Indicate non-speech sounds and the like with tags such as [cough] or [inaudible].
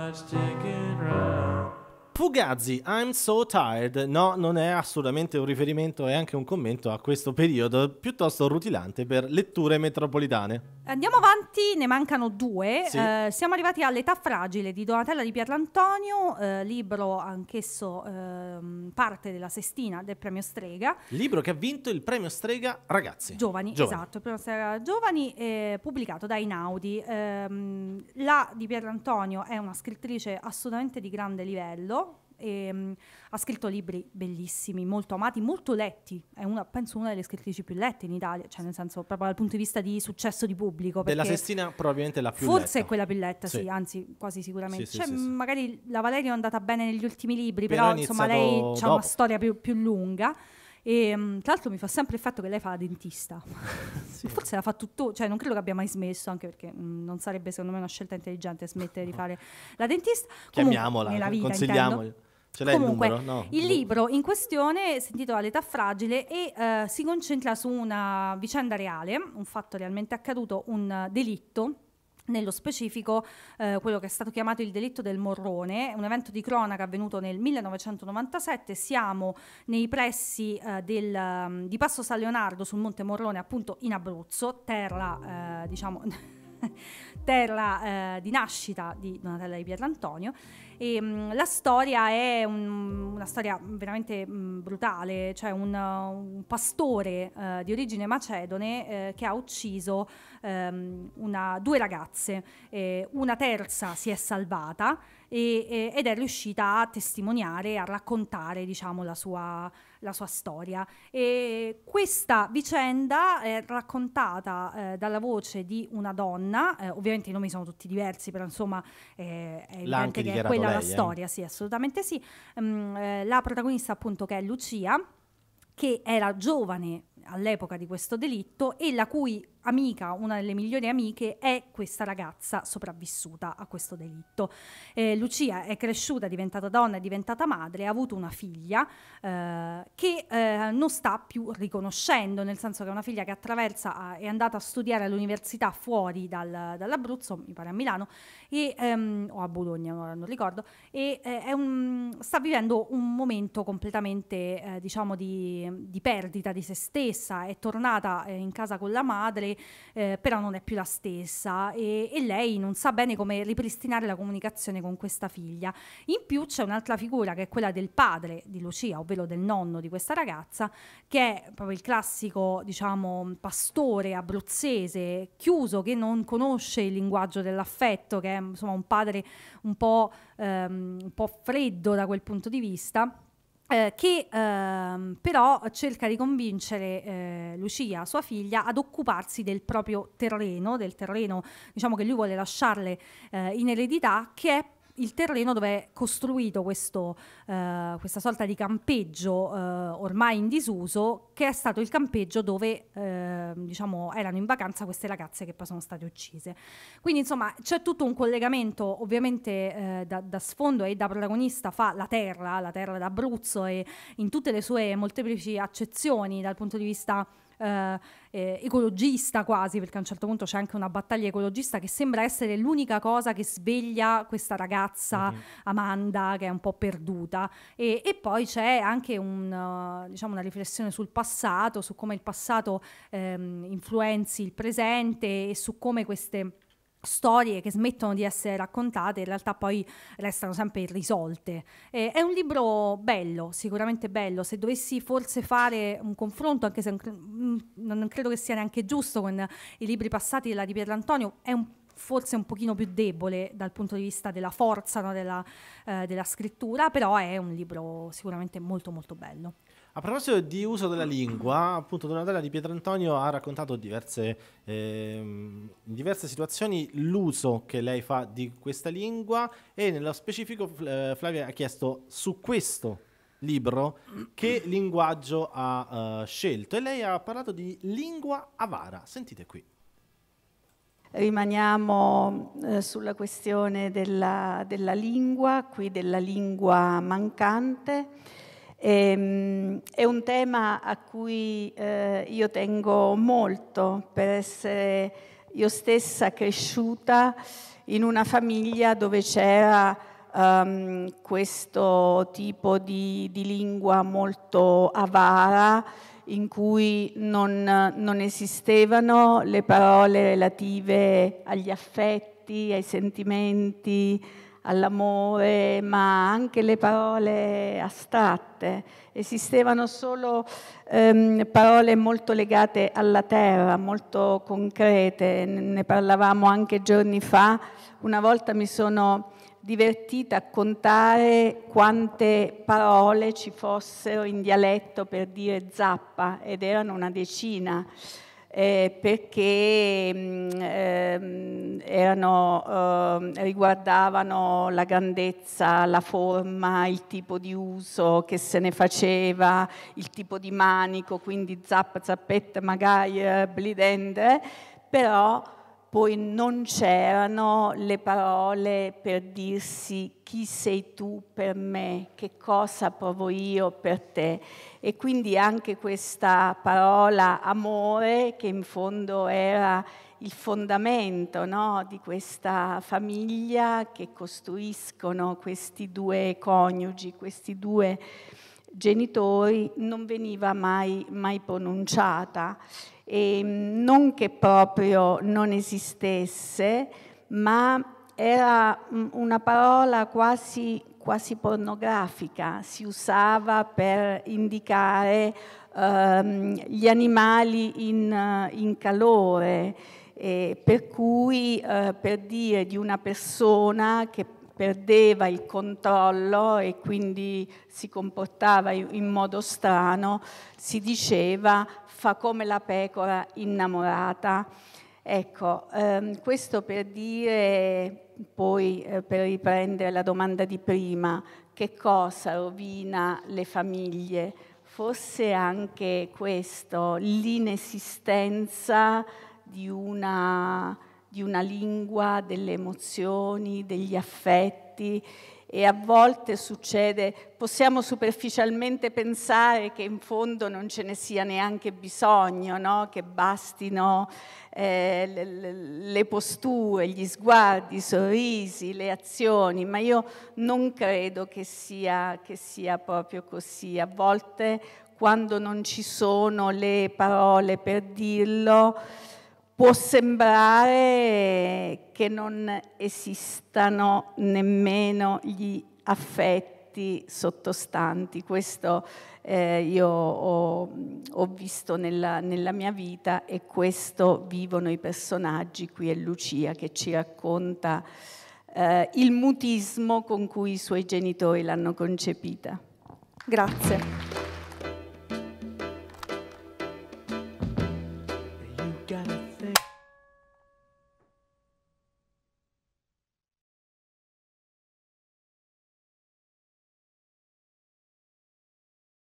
much taken round. Pugazzi, I'm so tired. No, non è assolutamente un riferimento, è anche un commento a questo periodo piuttosto rutilante per letture metropolitane. Andiamo avanti, ne mancano due. Sì. Eh, siamo arrivati all'età fragile di Donatella di Pierlantonio, eh, libro anch'esso eh, parte della sestina del premio Strega. Libro che ha vinto il premio Strega Ragazzi. Giovani, giovani. esatto, il premio Strega Giovani, eh, pubblicato da Inaudi. Ehm, la di Pierlantonio è una scrittrice assolutamente di grande livello e, um, ha scritto libri bellissimi, molto amati, molto letti, è una, penso una delle scrittrici più lette in Italia, cioè nel senso proprio dal punto di vista di successo di pubblico. Della Sestina probabilmente la più Forse letta. è quella più letta, sì, sì anzi quasi sicuramente. Sì, cioè, sì, magari la Valeria è andata bene negli ultimi libri, però, però insomma lei ha una storia più, più lunga. E, um, tra l'altro mi fa sempre il fatto che lei fa la dentista. [laughs] sì. Forse la fa tutto, cioè non credo che abbia mai smesso, anche perché mh, mm, non sarebbe secondo me una scelta intelligente smettere di fare la dentista. Chiamiamola, consigliamola. Ce l'hai Comunque, il, no. il libro in questione si intitola L'età fragile e eh, si concentra su una vicenda reale, un fatto realmente accaduto, un delitto nello specifico eh, quello che è stato chiamato il delitto del Morrone, un evento di cronaca avvenuto nel 1997, siamo nei pressi eh, del, mm, di Passo San Leonardo sul Monte Morrone appunto in Abruzzo, terra eh, diciamo [laughs] terra eh, di nascita di Donatella di Pietrantonio e, ehm, mh, la storia è un, una storia veramente mh, mm, brutale, cioè un, un pastore uh, di origine macedone uh, che ha ucciso um, una, due ragazze, eh, una terza si è salvata e, e, ed è riuscita a testimoniare, a raccontare diciamo, la sua la sua storia. E questa vicenda è raccontata eh, dalla voce di una donna, eh, ovviamente i nomi sono tutti diversi, però insomma eh, è L'ha anche dichiarato quella la lei, storia, sì, assolutamente sì. Um, eh, la protagonista appunto che è Lucia, che era giovane all'epoca di questo delitto e la cui amica, una delle migliori amiche, è questa ragazza sopravvissuta a questo delitto. Eh, Lucia è cresciuta, è diventata donna, è diventata madre, ha avuto una figlia eh, che eh, eh, non sta più riconoscendo, nel senso che è una figlia che attraversa eh, è andata a studiare all'università fuori dal, dall'Abruzzo, mi pare a Milano, e, ehm, o a Bologna, non ricordo, e eh, un, sta vivendo un momento completamente eh, diciamo di, di, perdita di se stessa, è tornata eh, in casa con la madre, però non è più la stessa e, e lei non sa bene come ripristinare la comunicazione con questa figlia. In più c'è un'altra figura che è quella del padre di Lucia, ovvero del nonno di questa ragazza, piazza, che è proprio il classico, diciamo, pastore abruzzese chiuso che non conosce il linguaggio dell'affetto, che è insomma un padre un po', ehm, un po freddo da quel punto di vista. Eh, che ehm, però cerca di convincere eh, Lucia, sua figlia, ad occuparsi del proprio terreno, del terreno diciamo che lui vuole lasciarle eh, in eredità, che è il terreno dove è costruito questo, eh, questa sorta di campeggio eh, ormai in disuso, che è stato il campeggio dove eh, diciamo, erano in vacanza queste ragazze che poi sono state uccise. Quindi insomma c'è tutto un collegamento ovviamente eh, da, da, sfondo e da protagonista fa la terra, la terra d'Abruzzo e in tutte le sue molteplici accezioni dal punto di vista eh, eh, ecologista quasi, perché a un certo punto c'è anche una battaglia ecologista che sembra essere l'unica cosa che sveglia questa ragazza mm-hmm. Amanda che è un po' perduta. E, e poi c'è anche un, eh, diciamo una riflessione sul passato, su come il passato ehm, influenzi il presente e su come queste storie che smettono di essere raccontate in realtà poi restano sempre irrisolte. Eh, è un libro bello, sicuramente bello, se dovessi forse fare un confronto, anche se non, mm, credo che sia neanche giusto con i libri passati della di Antonio, è un forse un pochino più debole dal punto di vista della forza no, della, eh, della scrittura, però è un libro sicuramente molto molto bello. A proposito di uso della lingua, appunto Donatella di Pietro Antonio ha raccontato diverse eh, in diverse situazioni l'uso che lei fa di questa lingua e nello specifico eh, Flavia ha chiesto su questo libro che linguaggio ha uh, scelto e lei ha parlato di lingua avara. Sentite qui. Rimaniamo eh, sulla questione della, della, lingua, qui della lingua mancante. E, ehm, è un tema a cui eh, io tengo molto per essere io stessa cresciuta in una famiglia dove c'era um, questo tipo di, di, lingua molto avara in cui non, non esistevano le parole relative agli affetti, ai sentimenti, all'amore, ma anche le parole astratte. Esistevano solo ehm, parole molto legate alla terra, molto concrete, ne parlavamo anche giorni fa. Una volta mi sono divertita a contare quante parole ci fossero in dialetto per dire zappa ed erano una decina eh, perché mh, mm, ehm, erano, eh, riguardavano la grandezza, la forma, il tipo di uso che se ne faceva, il tipo di manico, quindi zappa, zappette, magari eh, blidende, però poi non c'erano le parole per dirsi chi sei tu per me, che cosa provo io per te. E quindi anche questa parola amore, che in fondo era il fondamento no, di questa famiglia che costruiscono questi due coniugi, questi due genitori, non veniva mai, mai pronunciata e ehm, non che proprio non esistesse, ma era una parola quasi, quasi pornografica, si usava per indicare ehm, gli animali in, in calore. Eh, per cui eh, per dire di una persona che perdeva il controllo e quindi si comportava in modo strano, si diceva fa come la pecora innamorata. Ecco, ehm, questo per dire, poi eh, per riprendere la domanda di prima, che cosa rovina le famiglie? Forse anche questo, l'inesistenza di una di una lingua, delle emozioni, degli affetti e a volte succede, possiamo superficialmente pensare che in fondo non ce ne sia neanche bisogno, no? che bastino eh, le, le posture, gli sguardi, i sorrisi, le azioni, ma io non credo che sia, che sia proprio così. A volte quando non ci sono le parole per dirlo, può sembrare che non esistano nemmeno gli affetti sottostanti. Questo eh, io ho, ho visto nella, nella, mia vita e questo vivono i personaggi. Qui è Lucia che ci racconta eh, il mutismo con cui i suoi genitori l'hanno concepita. Grazie.